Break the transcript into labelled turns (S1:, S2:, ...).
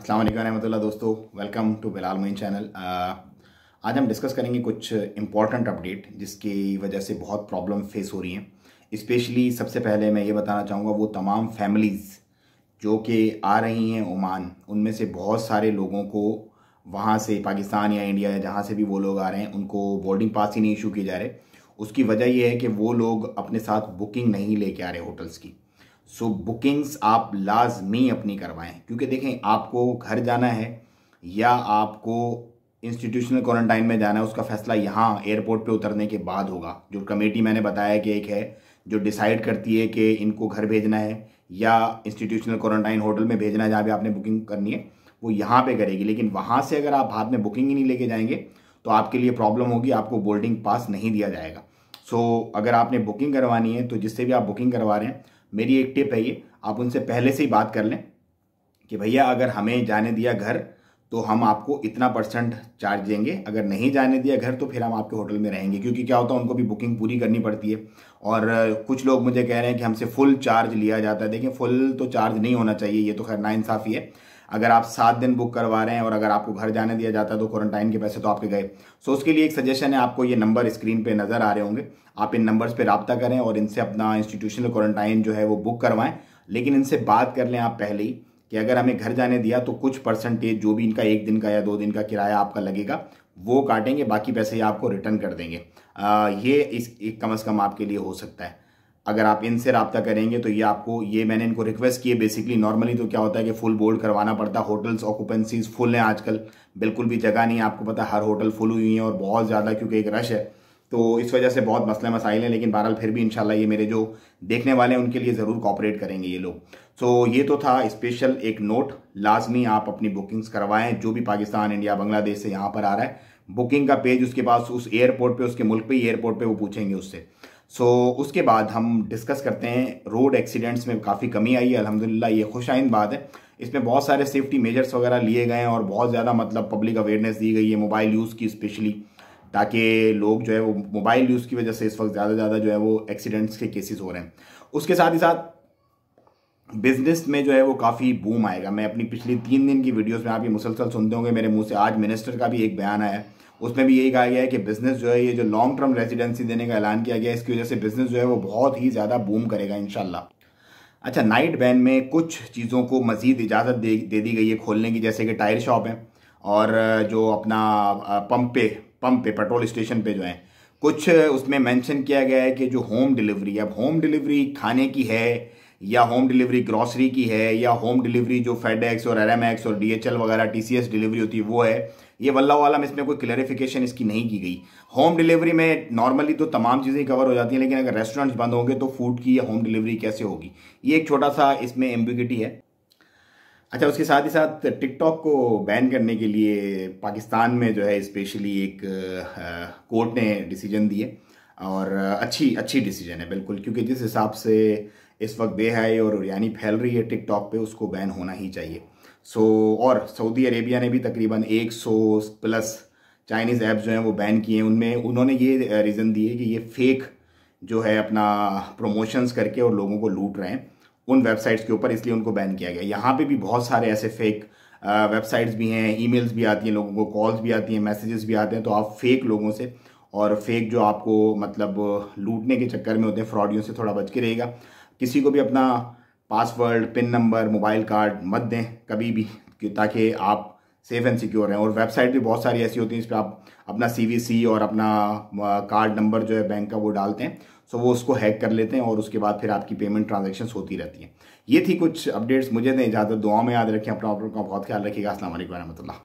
S1: अस्सलाम वालेकुम दोस्तों welcome to Bilal Moin channel आज हम डिस्कस करेंगे कुछ इंपॉर्टेंट अपडेट जिसकी वजह से बहुत प्रॉब्लम फेस हो रही हैं स्पेशली सबसे पहले मैं ये बताना चाहूँगा वो तमाम फैमिलीज़ जो कि आ रही हैं ओमान उनमें से बहुत सारे लोगों को वहाँ से पाकिस्तान या इंडिया या जहाँ से भी वो लोग आ रहे हैं उनको बोर्डिंग पास ही नहीं इशू किए जा रहे उसकी वजह यह है कि वो लोग अपने साथ बुकिंग नहीं लेके आ रहे होटल्स की सो बुकिंग्स आप लाजमी अपनी करवाएं क्योंकि देखें आपको घर जाना है या आपको इंस्टीट्यूशनल क्वारंटाइन में जाना है उसका फैसला यहाँ एयरपोर्ट पे उतरने के बाद होगा जो कमेटी मैंने बताया कि एक है जो डिसाइड करती है कि इनको घर भेजना है या इंस्टीट्यूशनल क्वारंटाइन होटल में भेजना है जहाँ भी आपने बुकिंग करनी है वो यहाँ पे करेगी लेकिन वहाँ से अगर आप हाथ में बुकिंग ही नहीं लेके जाएंगे तो आपके लिए प्रॉब्लम होगी आपको बोर्डिंग पास नहीं दिया जाएगा सो so, अगर आपने बुकिंग करवानी है तो जिससे भी आप बुकिंग करवा रहे हैं मेरी एक टिप है ये आप उनसे पहले से ही बात कर लें कि भैया अगर हमें जाने दिया घर तो हम आपको इतना परसेंट चार्ज देंगे अगर नहीं जाने दिया घर तो फिर हम आपके होटल में रहेंगे क्योंकि क्या होता है उनको भी बुकिंग पूरी करनी पड़ती है और कुछ लोग मुझे कह रहे हैं कि हमसे फुल चार्ज लिया जाता है देखिए फुल तो चार्ज नहीं होना चाहिए ये तो खैर इंसाफी है अगर आप सात दिन बुक करवा रहे हैं और अगर आपको घर जाने दिया जाता है तो क्वारंटाइन के पैसे तो आपके गए सो उसके लिए एक सजेशन है आपको ये नंबर स्क्रीन पे नज़र आ रहे होंगे आप इन नंबर्स पे रबता करें और इनसे अपना इंस्टीट्यूशनल क्वारंटाइन जो है वो बुक करवाएं लेकिन इनसे बात कर लें आप पहले ही कि अगर हमें घर जाने दिया तो कुछ परसेंटेज जो भी इनका एक दिन का या दो दिन का किराया आपका लगेगा वो काटेंगे बाकी पैसे आपको रिटर्न कर देंगे आ, ये इस एक कम अज़ कम आपके लिए हो सकता है अगर आप इनसे रबता करेंगे तो ये आपको ये मैंने इनको रिक्वेस्ट किए बेसिकली नॉर्मली तो क्या होता है कि फुल बोर्ड करवाना पड़ता है होटल्स ऑक्यूपेंसीज फुल हैं आजकल बिल्कुल भी जगह नहीं है आपको पता हर होटल फुल हुई हैं और बहुत ज़्यादा क्योंकि एक रश है तो इस वजह से बहुत मसले मसाइल हैं लेकिन बहरहाल फिर भी इनशाला ये मेरे जो देखने वाले हैं उनके लिए ज़रूर कॉपरेट करेंगे ये लोग तो ये तो था स्पेशल एक नोट लाजमी आप अपनी बुकिंग्स करवाएं जो भी पाकिस्तान इंडिया बांग्लादेश से यहाँ पर आ रहा है बुकिंग का पेज उसके पास उस एयरपोर्ट पे उसके मुल्क पे एयरपोर्ट पे वो पूछेंगे उससे सो so, उसके बाद हम डिस्कस करते हैं रोड एक्सीडेंट्स में काफ़ी कमी आई है अलहमदिल्ला ये खुश आइंद बात है इसमें बहुत सारे सेफ्टी मेजर्स वगैरह लिए गए हैं और बहुत ज़्यादा मतलब पब्लिक अवेयरनेस दी गई है मोबाइल यूज़ की स्पेशली ताकि लोग जो है वो मोबाइल यूज़ की वजह से इस वक्त ज़्यादा ज़्यादा जो है वो एक्सीडेंट्स के केसेस हो रहे हैं उसके साथ ही साथ बिजनेस में जो है वो काफ़ी बूम आएगा मैं अपनी पिछली तीन दिन की वीडियोज़ में आप ये मुसलसल सुनते होंगे मेरे मुँह से आज मिनिस्टर का भी एक बयान आया है उसमें भी यही कहा गया है कि बिजनेस जो है ये जो लॉन्ग टर्म रेजिडेंसी देने का ऐलान किया गया है इसकी वजह से बिजनेस जो है वो बहुत ही ज़्यादा बूम करेगा इन अच्छा नाइट बैन में कुछ चीज़ों को मज़ीद इजाज़त दे, दे दी गई है खोलने की जैसे कि टायर शॉप है और जो अपना पंप पे पंप पे पेट्रोल स्टेशन पे जो है कुछ उसमें मेंशन किया गया है कि जो होम डिलीवरी अब होम डिलीवरी खाने की है या होम डिलीवरी ग्रॉसरी की है या होम डिलीवरी जो फेड और एर और डी वगैरह टी डिलीवरी होती है वो है ये वल्ला वालम इसमें कोई क्लेरिफिकेशन इसकी नहीं की गई होम डिलीवरी में नॉर्मली तो तमाम चीज़ें कवर हो जाती हैं लेकिन अगर रेस्टोरेंट्स बंद होंगे तो फूड की या होम डिलीवरी कैसे होगी ये एक छोटा सा इसमें एम्बिगिटी है अच्छा उसके साथ ही साथ टिकटॉक को बैन करने के लिए पाकिस्तान में जो है स्पेशली एक कोर्ट ने डिसीजन दिए और अच्छी अच्छी डिसीजन है बिल्कुल क्योंकि जिस हिसाब से इस वक्त बे है और यानी फैल रही है टिकटॉक पे उसको बैन होना ही चाहिए सो so, और सऊदी अरेबिया ने भी तकरीबन 100 प्लस चाइनीज़ ऐप्स जो हैं वो बैन किए हैं उनमें उन्होंने ये रीज़न दिए कि ये फेक जो है अपना प्रमोशंस करके और लोगों को लूट रहे हैं उन वेबसाइट्स के ऊपर इसलिए उनको बैन किया गया यहाँ पे भी बहुत सारे ऐसे फेक वेबसाइट्स भी हैं ईमेल्स भी आती हैं लोगों को कॉल्स भी आती हैं मैसेजेस भी आते हैं तो आप फेक लोगों से और फेक जो आपको मतलब लूटने के चक्कर में होते हैं फ्रॉडियों से थोड़ा बच के रहेगा किसी को भी अपना password pin number mobile card मत दें कभी भी ताकि आप सेफ एंड सिक्योर हैं और वेबसाइट भी बहुत सारी ऐसी होती हैं इस पर आप अपना सी और अपना कार्ड नंबर जो है बैंक का वो डालते हैं सो वो उसको हैक कर लेते हैं और उसके बाद फिर आपकी पेमेंट ट्रांजेक्शन होती रहती हैं ये थी कुछ अपडेट्स मुझे दें इजाज़त दुआ में याद रखें अपना आप का बहुत ख्याल रखिएगा असल वरहमल्ला